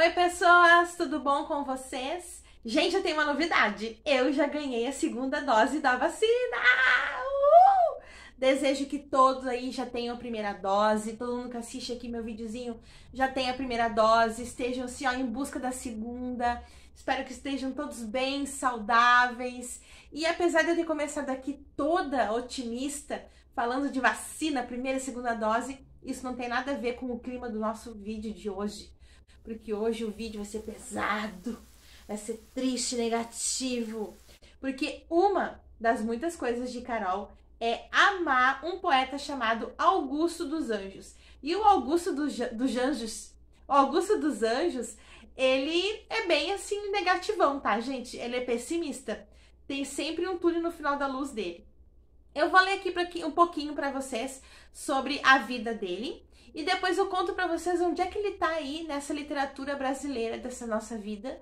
Oi, pessoas, tudo bom com vocês? Gente, eu tenho uma novidade. Eu já ganhei a segunda dose da vacina. Uh! Desejo que todos aí já tenham a primeira dose, todo mundo que assiste aqui meu videozinho já tenha a primeira dose, estejam assim, ó, em busca da segunda. Espero que estejam todos bem, saudáveis. E apesar de eu ter começado aqui toda otimista, falando de vacina, primeira e segunda dose, isso não tem nada a ver com o clima do nosso vídeo de hoje. Porque hoje o vídeo vai ser pesado, vai ser triste, negativo. Porque uma das muitas coisas de Carol é amar um poeta chamado Augusto dos Anjos. E o Augusto dos, dos Anjos, o Augusto dos Anjos, ele é bem assim negativão, tá, gente? Ele é pessimista. Tem sempre um túnel no final da luz dele. Eu vou ler aqui pra, um pouquinho para vocês sobre a vida dele e depois eu conto para vocês onde é que ele tá aí nessa literatura brasileira dessa nossa vida.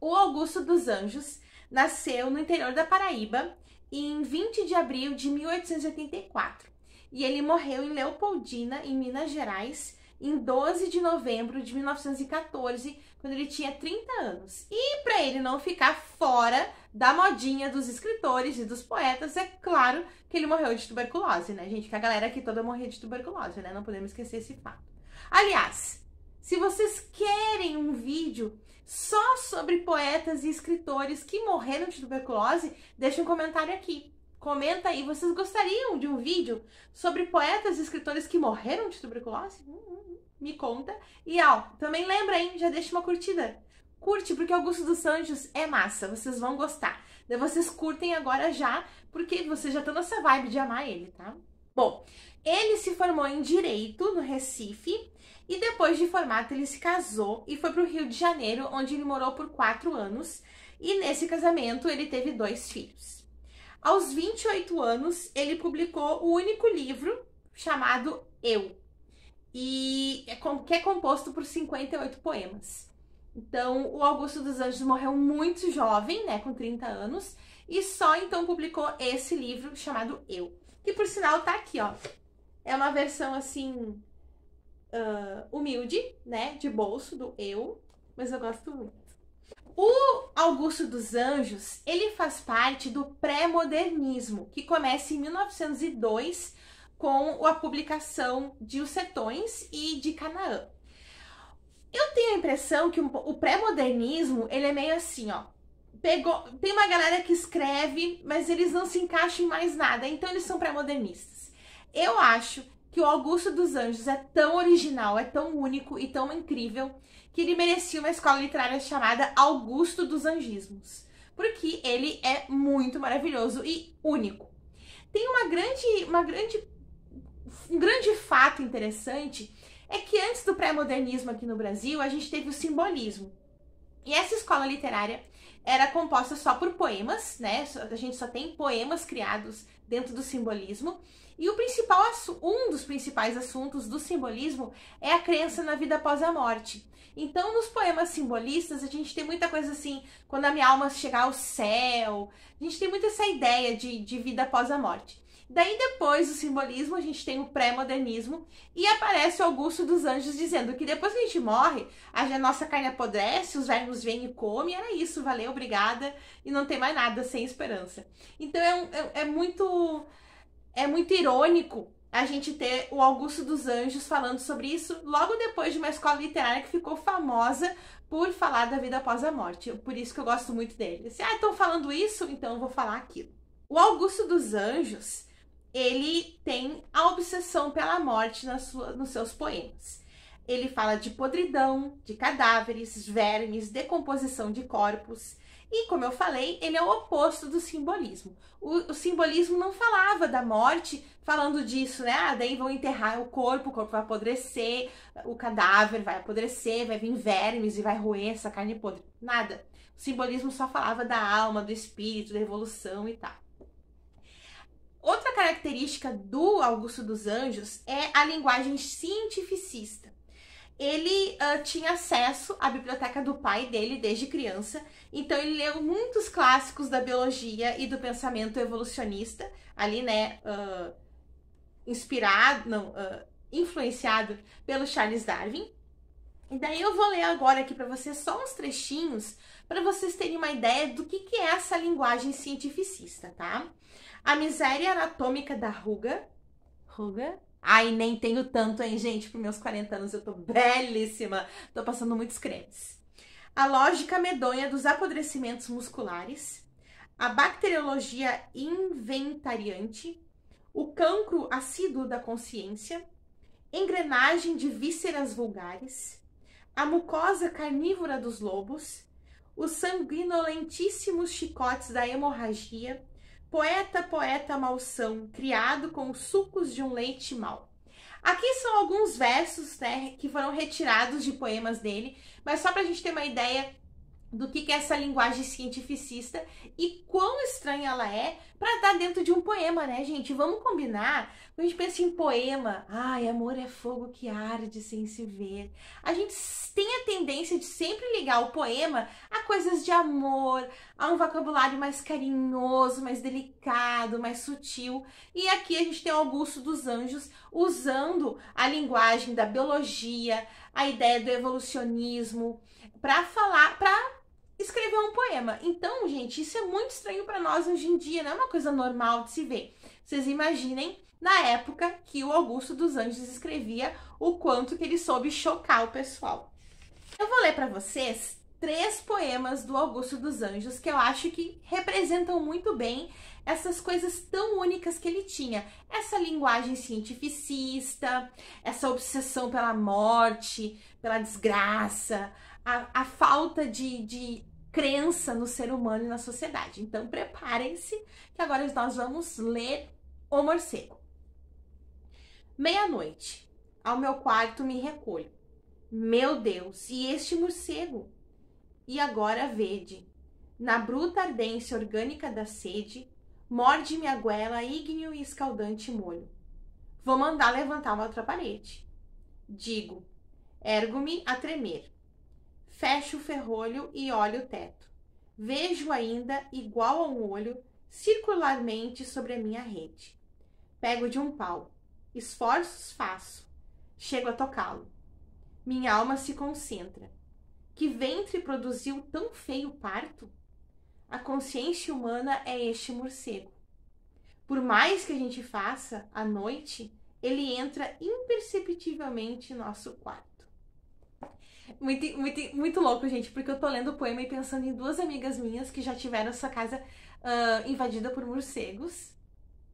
O Augusto dos Anjos nasceu no interior da Paraíba em 20 de abril de 1884 e ele morreu em Leopoldina, em Minas Gerais, em 12 de novembro de 1914, quando ele tinha 30 anos. E para ele não ficar fora da modinha dos escritores e dos poetas, é claro que ele morreu de tuberculose, né, gente? Que a galera aqui toda morria de tuberculose, né? Não podemos esquecer esse fato. Aliás, se vocês querem um vídeo só sobre poetas e escritores que morreram de tuberculose, deixa um comentário aqui. Comenta aí, vocês gostariam de um vídeo sobre poetas e escritores que morreram de tuberculose? Hum, hum, hum. Me conta. E ó, também lembra, hein? Já deixa uma curtida. Curte, porque Augusto dos Anjos é massa, vocês vão gostar. vocês curtem agora já, porque vocês já estão nessa vibe de amar ele, tá? Bom, ele se formou em Direito, no Recife, e depois de formato ele se casou e foi para o Rio de Janeiro, onde ele morou por quatro anos, e nesse casamento ele teve dois filhos. Aos 28 anos, ele publicou o único livro chamado Eu, e é, que é composto por 58 poemas. Então, o Augusto dos Anjos morreu muito jovem, né, com 30 anos, e só então publicou esse livro chamado Eu, que por sinal tá aqui, ó. É uma versão assim uh, humilde, né, de bolso do Eu, mas eu gosto muito. O Augusto dos Anjos, ele faz parte do pré-modernismo, que começa em 1902 com a publicação de Os Setões e de Canaã. Eu tenho a impressão que o pré-modernismo, ele é meio assim, ó. Pegou, tem uma galera que escreve, mas eles não se encaixam em mais nada, então eles são pré-modernistas. Eu acho que o Augusto dos Anjos é tão original, é tão único e tão incrível que ele merecia uma escola literária chamada Augusto dos Anjismos, porque ele é muito maravilhoso e único. Tem uma grande, uma grande, um grande fato interessante é que antes do pré-modernismo aqui no Brasil, a gente teve o simbolismo. E essa escola literária era composta só por poemas, né? A gente só tem poemas criados dentro do simbolismo. E o principal um dos principais assuntos do simbolismo é a crença na vida após a morte. Então, nos poemas simbolistas, a gente tem muita coisa assim, quando a minha alma chegar ao céu, a gente tem muito essa ideia de, de vida após a morte. Daí depois do simbolismo, a gente tem o pré-modernismo e aparece o Augusto dos Anjos dizendo que depois que a gente morre, a nossa carne apodrece, os vermes vêm e comem, era isso, valeu, obrigada, e não tem mais nada, sem esperança. Então é, um, é, é muito é muito irônico a gente ter o Augusto dos Anjos falando sobre isso logo depois de uma escola literária que ficou famosa por falar da vida após a morte. Por isso que eu gosto muito dele. Se assim, ah, estão falando isso, então eu vou falar aquilo. O Augusto dos Anjos ele tem a obsessão pela morte na sua, nos seus poemas. Ele fala de podridão, de cadáveres, vermes, decomposição de corpos. E, como eu falei, ele é o oposto do simbolismo. O, o simbolismo não falava da morte falando disso, né? Ah, daí vão enterrar o corpo, o corpo vai apodrecer, o cadáver vai apodrecer, vai vir vermes e vai roer essa carne podre. Nada. O simbolismo só falava da alma, do espírito, da evolução e tal. Outra característica do Augusto dos Anjos é a linguagem cientificista. Ele uh, tinha acesso à biblioteca do pai dele desde criança, então ele leu muitos clássicos da biologia e do pensamento evolucionista, ali, né, uh, inspirado, não, uh, influenciado pelo Charles Darwin. E daí eu vou ler agora aqui para vocês só uns trechinhos para vocês terem uma ideia do que, que é essa linguagem cientificista, tá? A miséria anatômica da ruga. Ruga? Ai, nem tenho tanto, hein, gente? Por meus 40 anos eu tô belíssima. Tô passando muitos cremes. A lógica medonha dos apodrecimentos musculares. A bacteriologia inventariante. O cancro assíduo da consciência. Engrenagem de vísceras vulgares. A mucosa carnívora dos lobos. Os sanguinolentíssimos chicotes da hemorragia Poeta, poeta malsão, criado com os sucos de um leite mau. Aqui são alguns versos né, que foram retirados de poemas dele, mas só para a gente ter uma ideia do que, que é essa linguagem cientificista e quão estranha ela é para estar tá dentro de um poema, né, gente? Vamos combinar? Quando a gente pensa em poema, ai, amor é fogo que arde sem se ver. A gente tem a tendência de sempre ligar o poema a coisas de amor, a um vocabulário mais carinhoso, mais delicado, mais sutil. E aqui a gente tem o Augusto dos Anjos usando a linguagem da biologia, a ideia do evolucionismo para falar, para escreveu um poema. Então, gente, isso é muito estranho para nós hoje em dia, não é uma coisa normal de se ver. Vocês imaginem na época que o Augusto dos Anjos escrevia o quanto que ele soube chocar o pessoal. Eu vou ler para vocês três poemas do Augusto dos Anjos que eu acho que representam muito bem essas coisas tão únicas que ele tinha. Essa linguagem cientificista, essa obsessão pela morte, pela desgraça, a, a falta de, de crença no ser humano e na sociedade. Então preparem-se que agora nós vamos ler O Morcego. Meia-noite, ao meu quarto me recolho. Meu Deus, e este morcego? E agora vede, na bruta ardência orgânica da sede, morde-me a goela ígneo e escaldante molho. Vou mandar levantar uma outra parede. Digo, ergo-me a tremer fecho o ferrolho e olho o teto. Vejo ainda, igual a um olho, circularmente sobre a minha rede. Pego de um pau. Esforços faço. Chego a tocá-lo. Minha alma se concentra. Que ventre produziu tão feio parto? A consciência humana é este morcego. Por mais que a gente faça, à noite, ele entra imperceptivelmente em nosso quarto. Muito, muito, muito louco, gente, porque eu tô lendo o poema e pensando em duas amigas minhas que já tiveram sua casa uh, invadida por morcegos.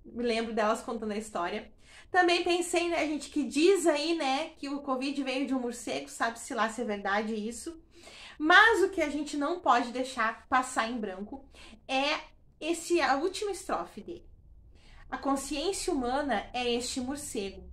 Me lembro delas contando a história. Também pensei, né, gente, que diz aí, né, que o Covid veio de um morcego, sabe-se lá se é verdade isso. Mas o que a gente não pode deixar passar em branco é esse a última estrofe dele. A consciência humana é este morcego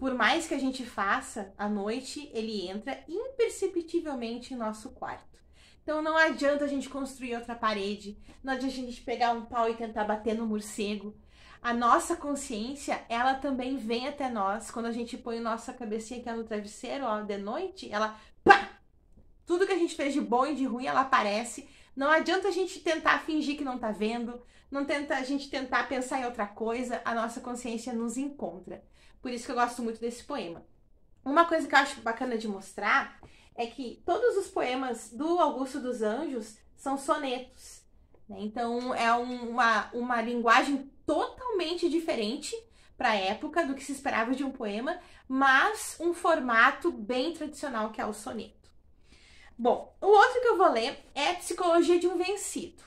por mais que a gente faça, à noite ele entra imperceptivelmente em nosso quarto. Então não adianta a gente construir outra parede, não adianta a gente pegar um pau e tentar bater no morcego. A nossa consciência, ela também vem até nós. Quando a gente põe nossa cabecinha aqui no travesseiro, ó, de noite, ela pá! Tudo que a gente fez de bom e de ruim, ela aparece não adianta a gente tentar fingir que não tá vendo, não tenta a gente tentar pensar em outra coisa, a nossa consciência nos encontra. Por isso que eu gosto muito desse poema. Uma coisa que eu acho bacana de mostrar é que todos os poemas do Augusto dos Anjos são sonetos. Né? Então é uma, uma linguagem totalmente diferente para a época do que se esperava de um poema, mas um formato bem tradicional que é o soneto. Bom, o outro que eu vou ler é Psicologia de um Vencido.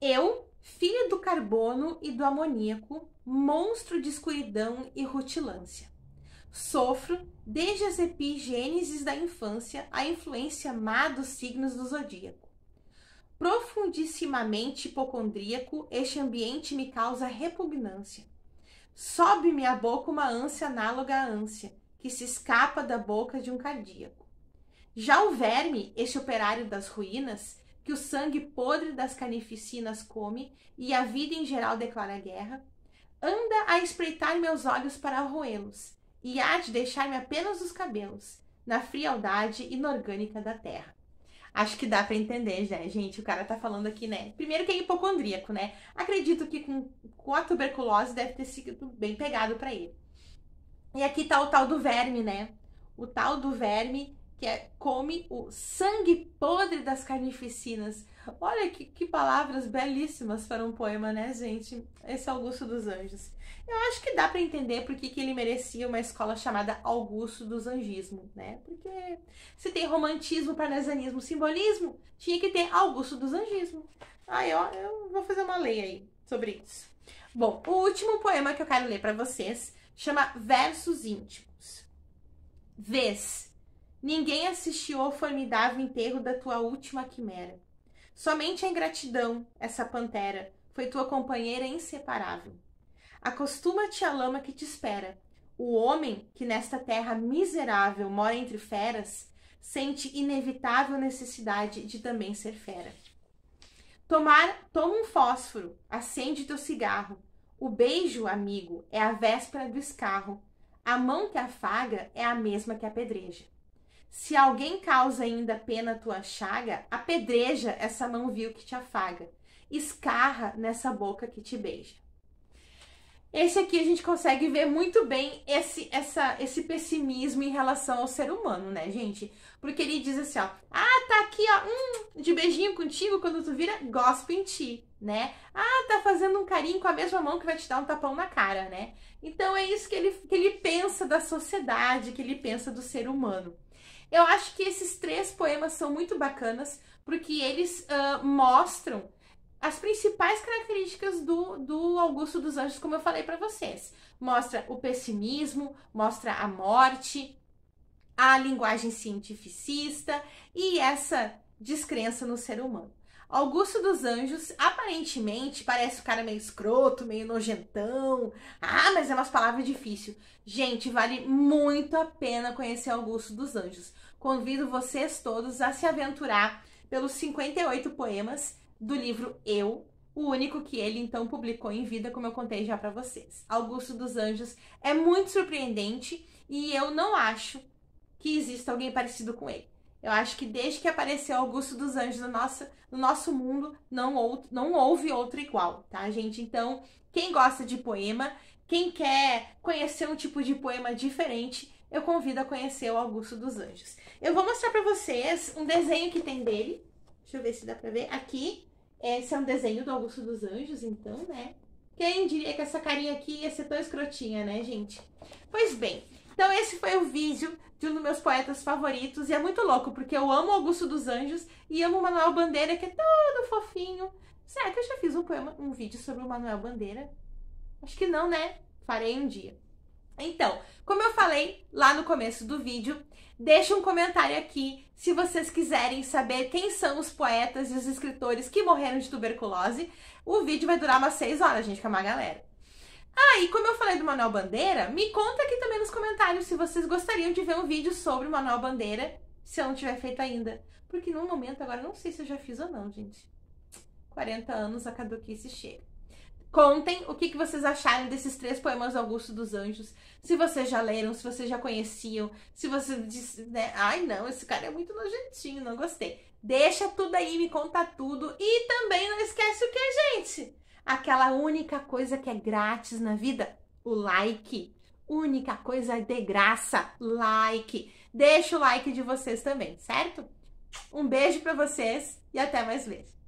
Eu, filho do carbono e do amoníaco, monstro de escuridão e rutilância. Sofro, desde as epigêneses da infância, a influência má dos signos do zodíaco. Profundissimamente hipocondríaco, este ambiente me causa repugnância. Sobe-me à boca uma ânsia análoga à ânsia, que se escapa da boca de um cardíaco já o verme, este operário das ruínas, que o sangue podre das canificinas come e a vida em geral declara guerra, anda a espreitar meus olhos para roê-los e há de deixar-me apenas os cabelos na frialdade inorgânica da terra. Acho que dá para entender, né, gente? O cara tá falando aqui, né? Primeiro que é hipocondríaco, né? Acredito que com, com a tuberculose deve ter sido bem pegado para ele. E aqui tá o tal do verme, né? O tal do verme que é come o sangue podre das carnificinas. Olha que, que palavras belíssimas para um poema, né, gente? Esse Augusto dos Anjos. Eu acho que dá para entender por que, ele merecia uma escola chamada Augusto dos Anjismo, né? Porque se tem romantismo, parnesianismo, simbolismo, tinha que ter Augusto dos Anjismo. Aí, ó, eu vou fazer uma lei aí sobre isso. Bom, o último poema que eu quero ler para vocês chama Versos Íntimos. Vês Ninguém assistiu ao formidável enterro da tua última quimera. Somente a ingratidão, essa pantera, foi tua companheira inseparável. Acostuma-te à lama que te espera. O homem que nesta terra miserável mora entre feras sente inevitável necessidade de também ser fera. Tomar, toma um fósforo, acende teu cigarro. O beijo, amigo, é a véspera do escarro. A mão que afaga é a mesma que apedreja. Se alguém causa ainda pena tua chaga, apedreja essa mão vil que te afaga, escarra nessa boca que te beija. Esse aqui a gente consegue ver muito bem esse, essa, esse pessimismo em relação ao ser humano, né, gente? Porque ele diz assim, ó, ah, tá aqui, ó, hum, de beijinho contigo, quando tu vira, gospe em ti, né? Ah, tá fazendo um carinho com a mesma mão que vai te dar um tapão na cara, né? Então é isso que ele, que ele pensa da sociedade, que ele pensa do ser humano. Eu acho que esses três poemas são muito bacanas, porque eles uh, mostram as principais características do, do Augusto dos Anjos, como eu falei para vocês. Mostra o pessimismo, mostra a morte, a linguagem cientificista e essa descrença no ser humano. Augusto dos Anjos, aparentemente, parece um cara meio escroto, meio nojentão. Ah, mas é umas palavras difíceis. Gente, vale muito a pena conhecer Augusto dos Anjos. Convido vocês todos a se aventurar pelos 58 poemas do livro Eu, o único que ele então publicou em vida, como eu contei já para vocês. Augusto dos Anjos é muito surpreendente e eu não acho que exista alguém parecido com ele. Eu acho que desde que apareceu Augusto dos Anjos no nosso, no nosso mundo, não, não houve outro igual, tá, gente? Então, quem gosta de poema, quem quer conhecer um tipo de poema diferente, eu convido a conhecer o Augusto dos Anjos. Eu vou mostrar para vocês um desenho que tem dele. Deixa eu ver se dá para ver. Aqui, esse é um desenho do Augusto dos Anjos, então, né? Quem diria que essa carinha aqui ia ser tão escrotinha, né, gente? Pois bem, então esse foi o vídeo de um dos meus poetas favoritos e é muito louco porque eu amo Augusto dos Anjos e amo Manuel Bandeira que é todo fofinho. Será que eu já fiz um poema, um vídeo sobre o Manuel Bandeira? Acho que não, né? Farei um dia. Então, como eu falei lá no começo do vídeo, deixa um comentário aqui se vocês quiserem saber quem são os poetas e os escritores que morreram de tuberculose. O vídeo vai durar umas 6 horas, gente, que é uma galera. Ah, e como eu falei do Manuel Bandeira, me conta aqui também nos comentários se vocês gostariam de ver um vídeo sobre o Manuel Bandeira, se eu não tiver feito ainda. Porque no momento agora não sei se eu já fiz ou não, gente. 40 anos a caduquice chega. Contem o que, que vocês acharam desses três poemas do Augusto dos Anjos. Se vocês já leram, se vocês já conheciam, se vocês disse, né? Ai, não, esse cara é muito nojentinho, não gostei. Deixa tudo aí, me conta tudo. E também não esquece o que, gente? aquela única coisa que é grátis na vida, o like. Única coisa de graça, like. Deixa o like de vocês também, certo? Um beijo para vocês e até mais vezes.